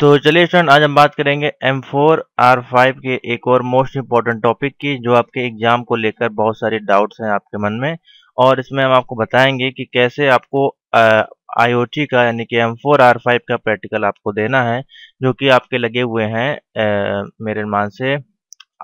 तो चलिए स्टूडेंट आज हम बात करेंगे M4 R5 के एक और मोस्ट इम्पॉर्टेंट टॉपिक की जो आपके एग्जाम को लेकर बहुत सारे डाउट्स हैं आपके मन में और इसमें हम आपको बताएंगे कि कैसे आपको आई का यानी कि M4 R5 का प्रैक्टिकल आपको देना है जो कि आपके लगे हुए हैं मेरे मान से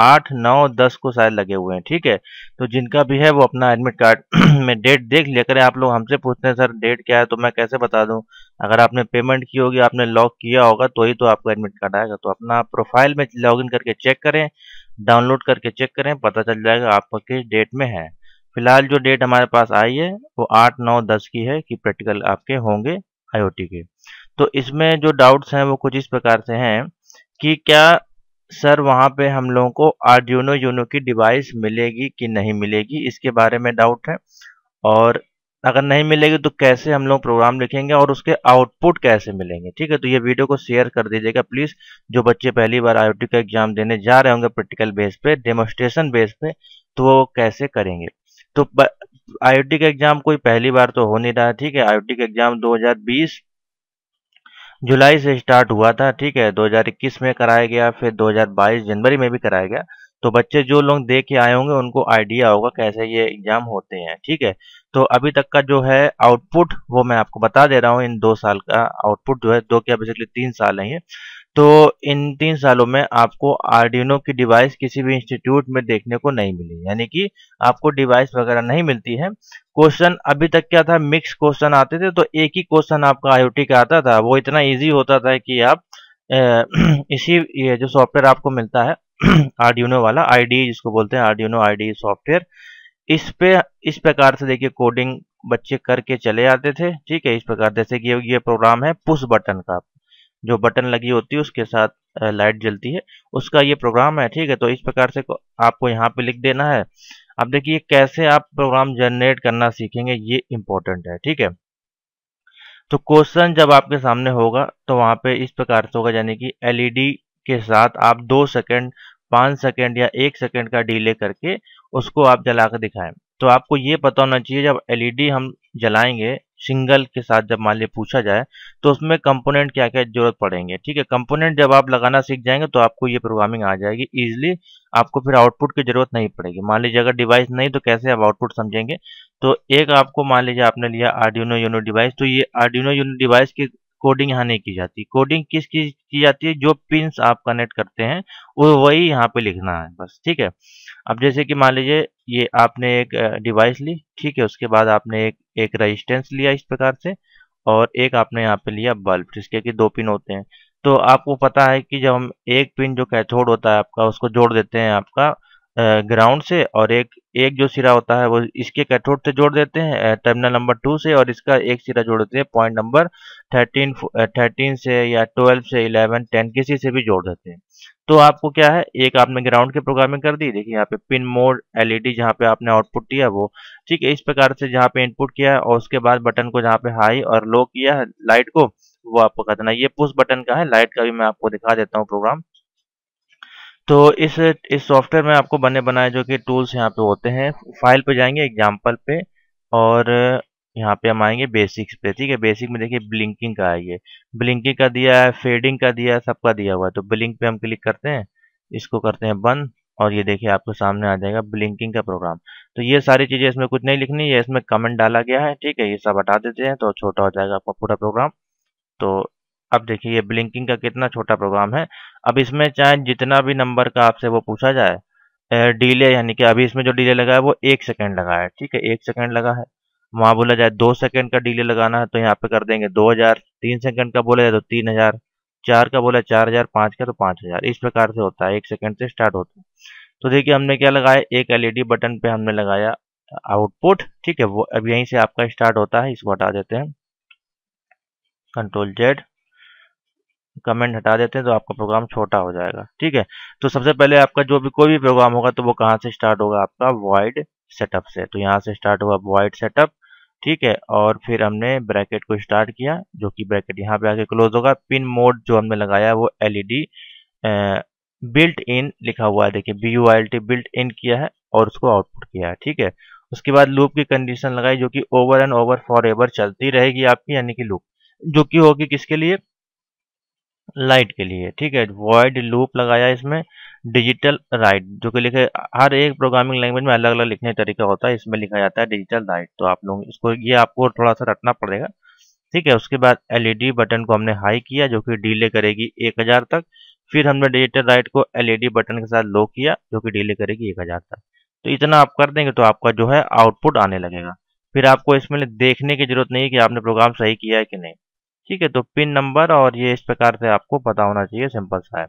आठ नौ दस को शायद लगे हुए हैं ठीक है तो जिनका भी है वो अपना एडमिट कार्ड में डेट देख लिया करें आप लोग हमसे पूछते हैं सर डेट क्या है तो मैं कैसे बता दूं अगर आपने पेमेंट की होगी आपने लॉग किया होगा तो ही तो आपको एडमिट कार्ड आएगा तो अपना प्रोफाइल में लॉगिन करके चेक करें डाउनलोड करके चेक करें पता चल जाएगा आपका किस डेट में है फिलहाल जो डेट हमारे पास आई है वो आठ नौ दस की है कि प्रैक्टिकल आपके होंगे आईओटी के तो इसमें जो डाउट्स हैं वो कुछ इस प्रकार से हैं कि क्या सर वहाँ पे हम लोगों को आर्ड्यूनो यूनो की डिवाइस मिलेगी कि नहीं मिलेगी इसके बारे में डाउट है और अगर नहीं मिलेगी तो कैसे हम लोग प्रोग्राम लिखेंगे और उसके आउटपुट कैसे मिलेंगे ठीक है तो ये वीडियो को शेयर कर दीजिएगा प्लीज़ जो बच्चे पहली बार आई का एग्जाम देने जा रहे होंगे प्रैक्टिकल बेस पे डेमोस्ट्रेशन बेस पे तो वो कैसे करेंगे तो आई का एग्जाम कोई पहली बार तो हो नहीं रहा ठीक है आई का एग्जाम दो जुलाई से स्टार्ट हुआ था ठीक है 2021 में कराया गया फिर 2022 जनवरी में भी कराया गया तो बच्चे जो लोग दे के आए होंगे उनको आइडिया होगा कैसे ये एग्जाम होते हैं ठीक है तो अभी तक का जो है आउटपुट वो मैं आपको बता दे रहा हूँ इन दो साल का आउटपुट जो है दो क्या बेसिकली तीन साल है ये तो इन तीन सालों में आपको आरडीनो की डिवाइस किसी भी इंस्टीट्यूट में देखने को नहीं मिली यानी कि आपको डिवाइस वगैरह नहीं मिलती है क्वेश्चन अभी तक क्या था मिक्स क्वेश्चन आते थे तो एक ही क्वेश्चन आपका आईओटी का आता था वो इतना इजी होता था कि आप इसी ये जो सॉफ्टवेयर आपको मिलता है आरडीनो वाला आई e जिसको बोलते हैं आरडीनो आई सॉफ्टवेयर इस पे इस प्रकार से देखिए कोडिंग बच्चे करके चले आते थे ठीक है इस प्रकार जैसे कि ये प्रोग्राम है पुश बटन का जो बटन लगी होती है उसके साथ लाइट जलती है उसका ये प्रोग्राम है ठीक है तो इस प्रकार से आपको यहाँ पे लिख देना है अब देखिए कैसे आप प्रोग्राम जनरेट करना सीखेंगे ये इम्पोर्टेंट है ठीक है तो क्वेश्चन जब आपके सामने होगा तो वहां पे इस प्रकार से होगा यानी कि एलईडी के साथ आप दो सेकंड पांच सेकंड या एक सेकंड का डिले करके उसको आप जला कर दिखाएं तो आपको ये पता होना चाहिए जब एलईडी हम जलाएंगे सिंगल के साथ जब मान ली पूछा जाए तो उसमें कंपोनेंट क्या क्या जरूरत पड़ेंगे ठीक है कंपोनेंट जब आप लगाना सीख जाएंगे तो आपको ये प्रोग्रामिंग आ जाएगी इजिली आपको फिर आउटपुट की जरूरत नहीं पड़ेगी मान लीजिए अगर डिवाइस नहीं तो कैसे आप आउटपुट समझेंगे तो एक आपको मान लीजिए आपने लिया आर्डिनो यूनो डिवाइस तो ये आर्डिनो यूनो डिवाइस की कोडिंग यहाँ नहीं की जाती कोडिंग किस चीज की जाती है जो पिंस आप कनेक्ट करते हैं वो वही यहाँ पे लिखना है बस ठीक है अब जैसे कि मान लीजिए ये आपने एक डिवाइस ली ठीक है उसके बाद आपने एक एक रजिस्टेंस लिया इस प्रकार से और एक आपने यहाँ पे लिया बल्ब जिसके कि दो पिन होते हैं तो आपको पता है कि जब हम एक पिन जो कैथोड होता है आपका उसको जोड़ देते हैं आपका ग्राउंड से और एक एक जो सिरा होता है वो इसके कैथोड से जोड़ देते हैं टर्मिनल नंबर टू से और इसका एक सिरा जोड़ देते हैं पॉइंट नंबर थर्टीन थर्टीन से या ट्वेल्व से इलेवन टेन किसी से भी जोड़ देते हैं तो आपको क्या है एक आपने ग्राउंड के प्रोग्रामिंग कर दी देखिए यहाँ पे पिन मोड एलईडी जहाँ पे आपने आउटपुट दिया वो ठीक है इस प्रकार से जहाँ पे इनपुट किया है और उसके बाद बटन को जहाँ पे हाई और लो किया है लाइट को वो आपको करना है ये पुश बटन का है लाइट का भी मैं आपको दिखा देता हूँ प्रोग्राम तो इस इस सॉफ्टवेयर में आपको बने बनाए जो कि टूल्स यहाँ पे होते हैं फाइल पे जाएंगे एग्जाम्पल पे और यहाँ पे हम आएंगे बेसिक्स पे ठीक है बेसिक में देखिए ब्लिंकिंग का है ये ब्लिंकिंग का दिया है फेडिंग का दिया है सबका दिया हुआ है तो ब्लिंक पे हम क्लिक करते हैं इसको करते हैं बंद और ये देखिए आपके सामने आ जाएगा ब्लिंकिंग का प्रोग्राम तो ये सारी चीज़ें इसमें कुछ नहीं लिखनी है इसमें कमेंट डाला गया है ठीक है ये सब हटा देते हैं तो छोटा हो जाएगा आपका पूरा प्रोग्राम तो अब देखिए ये ब्लिंकिंग का कितना छोटा प्रोग्राम है अब इसमें चाहे जितना भी नंबर का आपसे वो पूछा जाए डिले यानी कि अभी इसमें जो डिले लगा है वो एक सेकेंड लगा है ठीक है एक सेकेंड लगा है वहाँ बोला जाए दो सेकेंड का डिले लगाना है तो यहाँ पे कर देंगे दो हज़ार तीन सेकेंड का बोला जाए तो तीन हज़ार चार का बोला चार हज़ार पाँच का तो पाँच हज़ार इस प्रकार से होता है एक सेकेंड से स्टार्ट होता है तो देखिए हमने क्या लगाया एक एलईडी बटन e पे हमने लगाया आउटपुट ठीक है वो अब यहीं से आपका स्टार्ट होता है इसको हटा देते हैं कंट्रोल जेड कमेंट हटा देते हैं तो आपका प्रोग्राम छोटा हो जाएगा ठीक है तो सबसे पहले आपका जो भी कोई भी प्रोग्राम होगा तो वो कहाँ से स्टार्ट होगा आपका वाइड सेटअप से तो यहाँ से स्टार्ट हुआ वाइड सेटअप ठीक है और फिर हमने ब्रैकेट को स्टार्ट किया जो कि ब्रैकेट यहाँ पे आके क्लोज होगा पिन मोड जो हमने लगाया वो एलईडी बिल्ट इन लिखा हुआ है देखिए B U I L T built in किया है और उसको आउटपुट किया है ठीक है उसके बाद लूप की कंडीशन लगाई जो कि over and over forever चलती रहेगी आपकी यानी कि लूप जो कि होगी किसके लिए लाइट के लिए ठीक है वॉइड लूप लगाया इसमें डिजिटल राइट जो कि लिखे हर एक प्रोग्रामिंग लैंग्वेज में अलग अलग लिखने का तरीका होता है इसमें लिखा जाता है डिजिटल राइट तो आप लोग इसको ये आपको थोड़ा सा रटना पड़ेगा ठीक है उसके बाद एलईडी बटन e को हमने हाई किया जो कि डीले करेगी एक हज़ार तक फिर हमने डिजिटल राइट को एलईडी बटन e के साथ लो किया जो कि डीले करेगी एक हज़ार तक तो इतना आप कर देंगे तो आपका जो है आउटपुट आने लगेगा फिर आपको इसमें देखने की जरूरत नहीं है कि आपने प्रोग्राम सही किया है कि नहीं ठीक है तो पिन नंबर और ये इस प्रकार से आपको पता होना चाहिए सिंपल सा है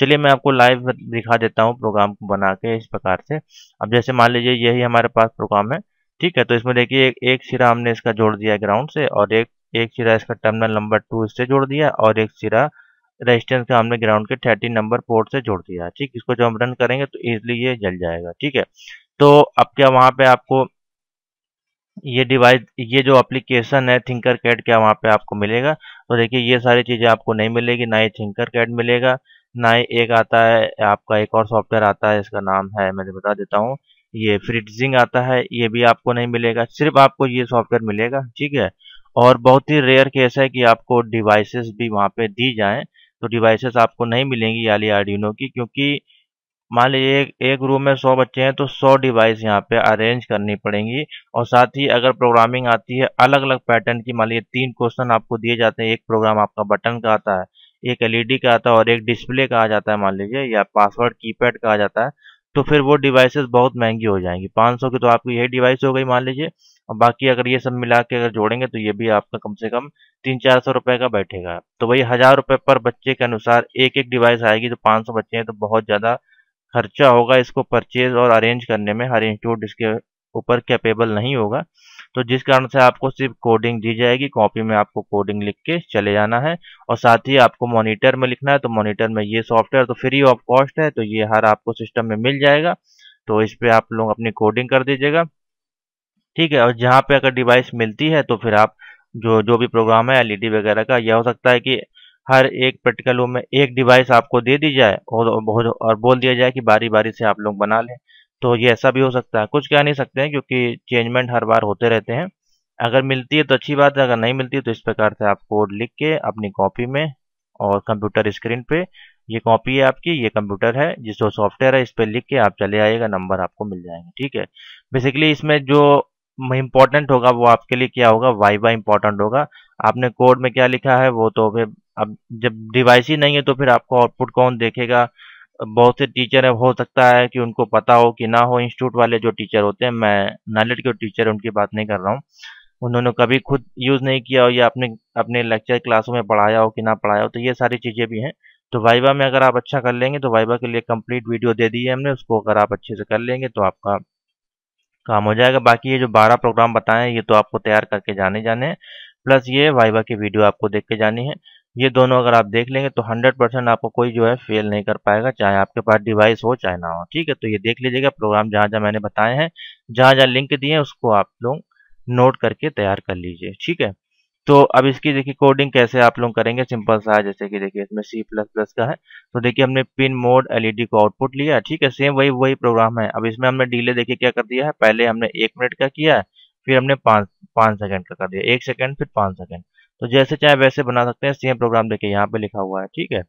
चलिए मैं आपको लाइव दिखा देता हूँ प्रोग्राम को बना के इस प्रकार से अब जैसे मान लीजिए यही हमारे पास प्रोग्राम है ठीक है तो इसमें देखिए एक, एक सिरा हमने इसका जोड़ दिया ग्राउंड से और एक एक सिरा इसका टर्मिनल नंबर टू इससे जोड़ दिया और एक सिरा रेजिस्टेंस का हमने ग्राउंड के थर्टीन नंबर पोर्ट से जोड़ दिया ठीक इसको जब हम रन करेंगे तो इजिली ये जल जाएगा ठीक है तो अब क्या वहाँ पे आपको ये डिवाइस ये जो एप्लीकेशन है थिंकर कैड क्या वहाँ पे आपको मिलेगा तो देखिए ये सारी चीज़ें आपको नहीं मिलेगी ना ही थिंकर कैड मिलेगा ना ही एक आता है आपका एक और सॉफ्टवेयर आता है इसका नाम है मैं बता देता हूँ ये फ्रिटजिंग आता है ये भी आपको नहीं मिलेगा सिर्फ आपको ये सॉफ्टवेयर मिलेगा ठीक है और बहुत ही रेयर केस है कि आपको डिवाइसेस भी वहाँ पे दी जाएं तो डिवाइसेस आपको नहीं मिलेंगी याली आर्डिनो की क्योंकि मान लीजिए एक, एक रूम में सौ बच्चे हैं तो सौ डिवाइस यहाँ पे अरेंज करनी पड़ेंगी और साथ ही अगर प्रोग्रामिंग आती है अलग अलग पैटर्न की मान लीजिए तीन क्वेश्चन आपको दिए जाते हैं एक प्रोग्राम आपका बटन का आता है एक एलईडी का आता है और एक डिस्प्ले का आ जाता है मान लीजिए या पासवर्ड कीपैड का आ जाता है तो फिर वो डिवाइसेस बहुत महंगी हो जाएंगी 500 की तो आपकी यही डिवाइस हो गई मान लीजिए और बाकी अगर ये सब मिला के अगर जोड़ेंगे तो ये भी आपका कम से कम तीन चार सौ रुपये का बैठेगा तो वही हज़ार रुपये पर बच्चे के अनुसार एक एक डिवाइस आएगी तो 500 बच्चे हैं तो बहुत ज़्यादा खर्चा होगा इसको परचेज और अरेंज करने में हर इंस्टीट्यूट इसके ऊपर कैपेबल नहीं होगा तो जिस कारण से आपको सिर्फ कोडिंग दी जाएगी कॉपी में आपको कोडिंग लिख के चले जाना है और साथ ही आपको मॉनिटर में लिखना है तो मॉनिटर में ये सॉफ्टवेयर तो फ्री ऑफ कॉस्ट है तो ये हर आपको सिस्टम में मिल जाएगा तो इस पर आप लोग अपनी कोडिंग कर दीजिएगा ठीक है और जहाँ पे अगर डिवाइस मिलती है तो फिर आप जो जो भी प्रोग्राम है एलईडी e वगैरह का यह हो सकता है कि हर एक रूम में एक डिवाइस आपको दे दी जाए और बहुत और बोल दिया जाए कि बारी बारी से आप लोग बना लें तो ये ऐसा भी हो सकता है कुछ कह नहीं सकते हैं क्योंकि चेंजमेंट हर बार होते रहते हैं अगर मिलती है तो अच्छी बात है अगर नहीं मिलती है तो इस प्रकार से आप कोड लिख के अपनी कॉपी में और कंप्यूटर स्क्रीन पे ये कॉपी है आपकी ये कंप्यूटर है जिस जो सॉफ्टवेयर है इस पर लिख के आप चले आइएगा नंबर आपको मिल जाएंगे ठीक है बेसिकली इसमें जो इम्पोर्टेंट होगा वो आपके लिए क्या होगा वाई इम्पोर्टेंट होगा आपने कोड में क्या लिखा है वो तो फिर अब जब डिवाइस ही नहीं है तो फिर आपको आउटपुट कौन देखेगा बहुत से टीचर है हो सकता है कि उनको पता हो कि ना हो इंस्टीट्यूट वाले जो टीचर होते हैं मैं नॉलेज के टीचर उनकी बात नहीं कर रहा हूँ उन्होंने कभी खुद यूज़ नहीं किया हो या अपने अपने लेक्चर क्लासों में पढ़ाया हो कि ना पढ़ाया हो तो ये सारी चीज़ें भी हैं तो वाइबा में अगर आप अच्छा कर लेंगे तो वाइबा के लिए कंप्लीट वीडियो दे दी है हमने उसको अगर आप अच्छे से कर लेंगे तो आपका काम हो जाएगा बाकी ये जो बारह प्रोग्राम बताएं ये तो आपको तैयार करके जाने जाने हैं प्लस ये वाइवा की वीडियो आपको देख के जानी है ये दोनों अगर आप देख लेंगे तो हंड्रेड परसेंट आपको कोई जो है फेल नहीं कर पाएगा चाहे आपके पास डिवाइस हो चाहे ना हो ठीक है तो ये देख लीजिएगा प्रोग्राम जहाँ जहाँ मैंने बताए हैं जहाँ जहाँ लिंक दिए हैं उसको आप लोग नोट करके तैयार कर लीजिए ठीक है तो अब इसकी देखिए कोडिंग कैसे आप लोग करेंगे सिंपल सा है जैसे कि देखिए इसमें सी प्लस प्लस का है तो देखिए हमने पिन मोड एलईडी को आउटपुट लिया ठीक है सेम वही वही प्रोग्राम है अब इसमें हमने डिले देखिए क्या कर दिया है पहले हमने एक मिनट का किया है फिर हमने पाँच पाँच सेकंड का कर दिया एक सेकंड फिर पाँच सेकंड तो जैसे चाहे वैसे बना सकते हैं सेम प्रोग्राम देखिए यहाँ पे लिखा हुआ है ठीक है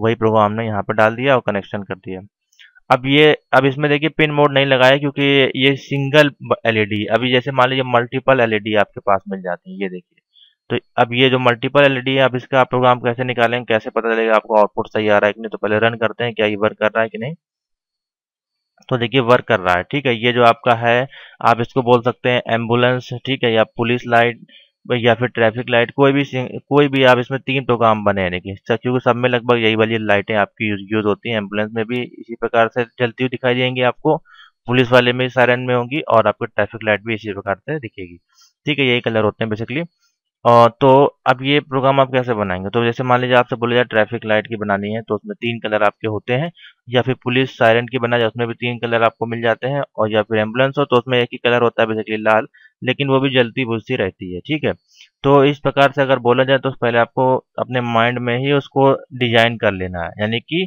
वही प्रोग्राम हमने यहाँ पे डाल दिया और कनेक्शन कर दिया अब ये अब इसमें देखिए पिन मोड नहीं लगाया क्योंकि ये सिंगल एलईडी e अभी जैसे मान लीजिए मल्टीपल एलईडी e आपके पास मिल जाती है ये देखिए तो अब ये जो मल्टीपल एलईडी है अब इसका प्रोग्राम कैसे निकालेंगे कैसे पता चलेगा आपको आउटपुट सही आ रहा है कि नहीं तो पहले रन करते हैं क्या ये वर्क कर रहा है कि नहीं तो देखिए वर्क कर रहा है ठीक है ये जो आपका है आप इसको बोल सकते हैं एम्बुलेंस ठीक है या पुलिस लाइट या फिर ट्रैफिक लाइट कोई भी कोई भी आप इसमें तीन प्रोग्राम बने हैं देखिए क्योंकि सब में लगभग यही वाली लाइटें आपकी यूज होती हैं एम्बुलेंस में भी इसी प्रकार से चलती हुई दिखाई देंगी आपको पुलिस वाले में सायरन में होंगी और आपको ट्रैफिक लाइट भी इसी प्रकार से दिखेगी ठीक है यही कलर होते हैं बेसिकली तो अब ये प्रोग्राम आप कैसे बनाएंगे तो जैसे मान लीजिए आपसे बोला जाए ट्रैफिक लाइट की बनानी है तो उसमें तीन कलर आपके होते हैं या फिर पुलिस सायरन की बना जाए उसमें भी तीन कलर आपको मिल जाते हैं और या फिर एम्बुलेंस हो तो उसमें एक ही कलर होता है बेसिकली लाल लेकिन वो भी जलती बुझती रहती है ठीक है तो इस प्रकार से अगर बोला जाए तो पहले आपको अपने माइंड में ही उसको डिजाइन कर लेना है यानी कि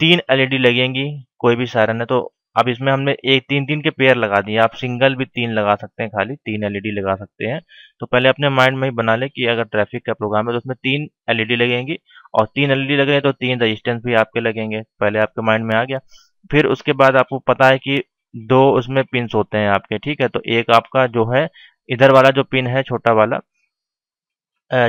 तीन एलईडी लगेंगी कोई भी सायरन है तो अब इसमें हमने एक तीन तीन के पेयर लगा दिए आप सिंगल भी तीन लगा सकते हैं खाली तीन एलईडी e लगा सकते हैं तो पहले अपने माइंड में ही बना ले कि अगर ट्रैफिक का प्रोग्राम है तो उसमें तीन एलईडी e लगेंगी और तीन एलईडी e लगे तो तीन रजिस्टेंस भी आपके लगेंगे पहले आपके माइंड में आ गया फिर उसके बाद आपको पता है कि दो उसमें पिन होते हैं आपके ठीक है तो एक आपका जो है इधर वाला जो पिन है छोटा वाला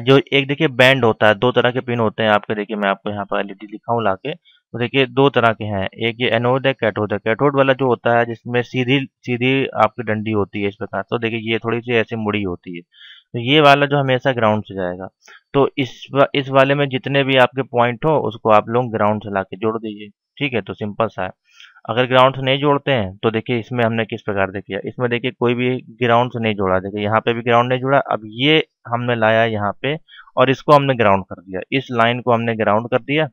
जो एक देखिए बैंड होता है दो तरह के पिन होते हैं आपके देखिए मैं आपको यहाँ पर एलईडी दिखाऊं लाके तो देखिए दो तरह के हैं एक ये एनोड है कैटोड है कैटोड वाला जो होता है जिसमें सीधी सीधी आपकी डंडी होती है इस प्रकार तो देखिए ये थोड़ी सी ऐसे मुड़ी होती है तो ये वाला जो हमेशा ग्राउंड से जाएगा तो इस वा, इस वाले में जितने भी आपके पॉइंट हो उसको आप लोग ग्राउंड से ला के जोड़ दीजिए ठीक है तो सिंपल सा है अगर ग्राउंड से नहीं जोड़ते हैं तो देखिए इसमें हमने किस प्रकार से किया इसमें देखिए कोई भी ग्राउंड से नहीं जोड़ा देखिए यहाँ पे भी ग्राउंड नहीं जोड़ा अब ये हमने लाया यहाँ पे और इसको हमने ग्राउंड कर दिया इस लाइन को हमने ग्राउंड कर दिया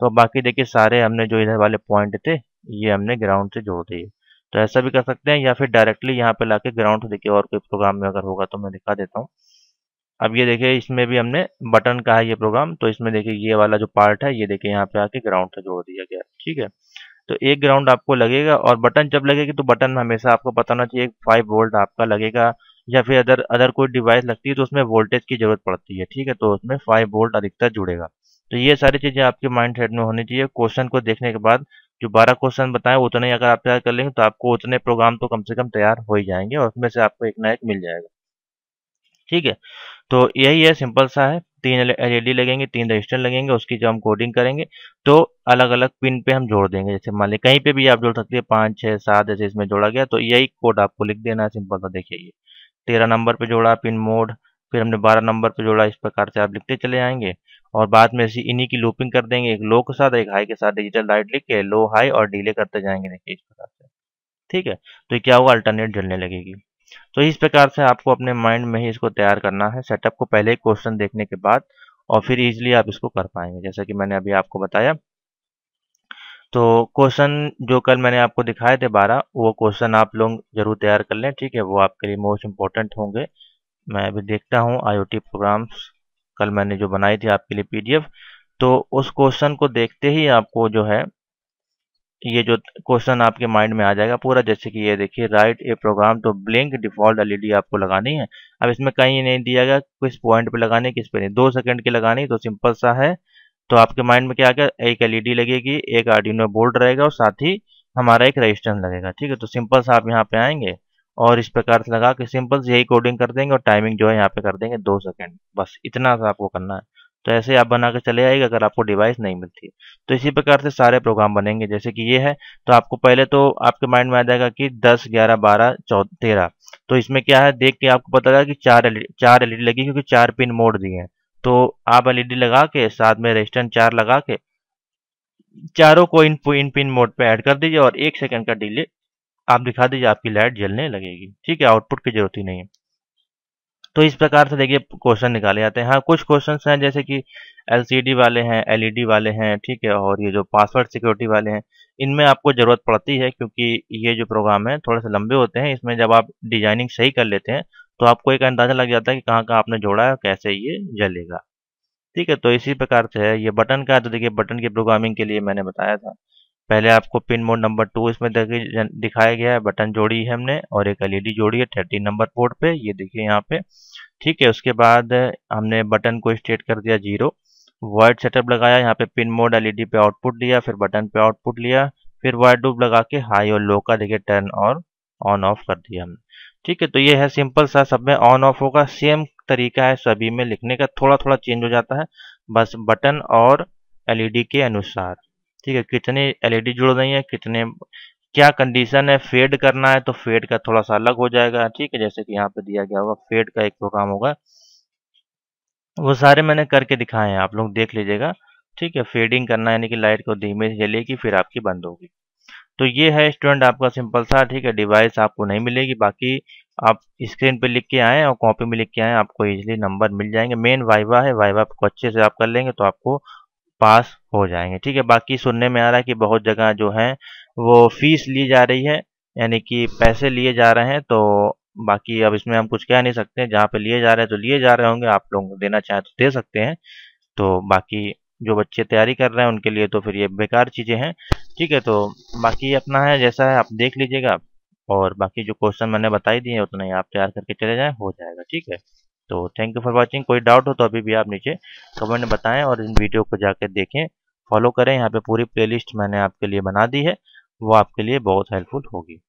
तो बाकी देखिए सारे हमने जो इधर वाले पॉइंट थे ये हमने ग्राउंड से जोड़ दिए तो ऐसा भी कर सकते हैं या फिर डायरेक्टली यहाँ पे लाके ग्राउंड देखिए और कोई प्रोग्राम में अगर होगा तो मैं दिखा देता हूँ अब ये देखिए इसमें भी हमने बटन का है ये प्रोग्राम तो इसमें देखिए ये वाला जो पार्ट है ये देखिए यहाँ पे आके ग्राउंड से जोड़ दिया गया ठीक है तो एक ग्राउंड आपको लगेगा और बटन जब लगेगी तो बटन में हमेशा आपको पता होना चाहिए फाइव वोल्ट आपका लगेगा या फिर अदर अदर कोई डिवाइस लगती है तो उसमें वोल्टेज की जरूरत पड़ती है ठीक है तो उसमें फाइव वोल्ट अधिकतर जुड़ेगा तो ये सारी चीज़ें आपके माइंड सेट में होनी चाहिए क्वेश्चन को देखने के बाद जो बारह क्वेश्चन बताएं उतने अगर आप तैयार कर लेंगे तो आपको उतने प्रोग्राम तो कम से कम तैयार हो ही जाएंगे और उसमें से आपको एक ना एक मिल जाएगा ठीक है तो यही है सिंपल सा है तीन एलईडी e लगेंगे तीन रजिस्टर लगेंगे उसकी जब हम कोडिंग करेंगे तो अलग अलग पिन पे हम जोड़ देंगे जैसे मान लीजिए कहीं पे भी आप जोड़ सकते हैं पांच छह सात जैसे इसमें जोड़ा गया तो यही कोड आपको लिख देना है सिंपल सा देखिए तेरह नंबर पे जोड़ा पिन मोड फिर हमने बारह नंबर पे जोड़ा इस प्रकार से आप लिखते चले आएंगे और बाद में इसी इन्हीं की लूपिंग कर देंगे एक लो के साथ एक हाई के साथ डिजिटल लाइट लिख के लो हाई और डीले करते जाएंगे देखिए इस प्रकार से ठीक है तो क्या होगा अल्टरनेट जलने लगेगी तो इस प्रकार से आपको अपने माइंड में ही इसको तैयार करना है सेटअप को पहले क्वेश्चन देखने के बाद और फिर इजिली आप इसको कर पाएंगे जैसा कि मैंने अभी आपको बताया तो क्वेश्चन जो कल मैंने आपको दिखाए थे बारह वो क्वेश्चन आप लोग जरूर तैयार कर लें ठीक है वो आपके लिए मोस्ट इम्पोर्टेंट होंगे मैं अभी देखता हूँ आई प्रोग्राम्स कल मैंने जो बनाई थी आपके लिए पीडीएफ तो उस क्वेश्चन को देखते ही आपको जो है ये जो क्वेश्चन आपके माइंड में आ जाएगा पूरा जैसे कि ये देखिए राइट ए प्रोग्राम तो ब्लिंक डिफॉल्ट एलईडी आपको लगानी है अब इसमें कहीं नहीं दिया गया किस पॉइंट पे लगानी किस पे नहीं दो सेकंड की लगानी तो सिंपल सा है तो आपके माइंड में क्या आ गया एक एलईडी लगेगी एक आर्डिनो बोर्ड रहेगा और साथ ही हमारा एक रजिस्टेंस लगेगा ठीक है तो सिंपल से आप यहाँ पे आएंगे और इस प्रकार से लगा के सिंपल से यही कोडिंग कर देंगे और टाइमिंग जो है यहाँ पे कर देंगे दो सेकेंड बस इतना सा आपको करना है तो ऐसे आप बना के चले आएगा अगर आपको डिवाइस नहीं मिलती तो इसी प्रकार से सारे प्रोग्राम बनेंगे जैसे कि ये है तो आपको पहले तो आपके माइंड में आ जाएगा कि दस ग्यारह बारह चौ तेरह तो इसमें क्या है देख के आपको पता लगा कि चार एल चार एलईडी e लगी क्योंकि चार पिन मोड़ दिए हैं तो आप एलईडी e लगा के साथ में रेजिस्टेंट चार लगा के चारों को इन इन पिन मोड पे ऐड कर दीजिए और एक सेकंड का डिले आप दिखा दीजिए आपकी लाइट जलने लगेगी ठीक है आउटपुट की जरूरत ही नहीं है तो इस प्रकार से देखिए क्वेश्चन निकाले जाते हैं हाँ कुछ क्वेश्चन हैं जैसे कि एल वाले हैं एल e वाले हैं ठीक है और ये जो पासवर्ड सिक्योरिटी वाले हैं इनमें आपको ज़रूरत पड़ती है क्योंकि ये जो प्रोग्राम है थोड़े से लंबे होते हैं इसमें जब आप डिजाइनिंग सही कर लेते हैं तो आपको एक अंदाज़ा लग जाता है कि कहाँ कहाँ आपने जोड़ा है कैसे ये जलेगा ठीक है तो इसी प्रकार से है ये बटन का तो देखिए बटन की प्रोग्रामिंग के लिए मैंने बताया था पहले आपको पिन मोड नंबर टू इसमें दिखाया गया है बटन जोड़ी है हमने और एक एलईडी जोड़ी है थर्टीन नंबर पोर्ट पे ये देखिए यहाँ पे ठीक है उसके बाद हमने बटन को स्टेट कर दिया जीरो वर्ड सेटअप लगाया यहाँ पे पिन मोड एलईडी पे आउटपुट लिया फिर बटन पे आउटपुट लिया फिर वर्ड डूब लगा के हाई और लो का देखिए टर्न और ऑन ऑफ कर दिया हमने ठीक है तो ये है सिंपल सा सब में ऑन ऑफ होगा सेम तरीका है सभी में लिखने का थोड़ा थोड़ा चेंज हो जाता है बस बटन और एलईडी के अनुसार ठीक है कितने एलईडी जुड़ रही है कितने क्या कंडीशन है फेड करना है तो फेड का थोड़ा सा अलग हो जाएगा ठीक है जैसे कि यहाँ पे दिया गया होगा फेड का एक प्रोग्राम होगा वो सारे मैंने करके दिखाए हैं आप लोग देख लीजिएगा ठीक है फेडिंग करना यानी कि लाइट को धीमे से जलेगी फिर आपकी बंद होगी तो ये है स्टूडेंट आपका सिंपल सा ठीक है डिवाइस आपको नहीं मिलेगी बाकी आप स्क्रीन पे लिख के आएँ और कॉपी में लिख के आएँ आपको इजीली नंबर मिल जाएंगे मेन वाइवा है वाइवा को अच्छे से आप कर लेंगे तो आपको पास हो जाएंगे ठीक है बाकी सुनने में आ रहा है कि बहुत जगह जो है वो फीस ली जा रही है यानी कि पैसे लिए जा रहे हैं तो बाकी अब इसमें हम कुछ कह नहीं सकते जहाँ पे लिए जा रहे हैं तो लिए जा रहे होंगे आप लोग देना चाहें तो दे सकते हैं तो बाकी जो बच्चे तैयारी कर रहे हैं उनके लिए तो फिर ये बेकार चीज़ें हैं ठीक है तो बाकी अपना है जैसा है आप देख लीजिएगा और बाकी जो क्वेश्चन मैंने बताई दिए उतना ही आप तैयार करके चले जाएँ हो जाएगा ठीक है तो थैंक यू फॉर वॉचिंग कोई डाउट हो तो अभी भी आप नीचे कमेंट बताएं और इन वीडियो को जाकर देखें फॉलो करें यहाँ पे पूरी प्लेलिस्ट मैंने आपके लिए बना दी है वो आपके लिए बहुत हेल्पफुल होगी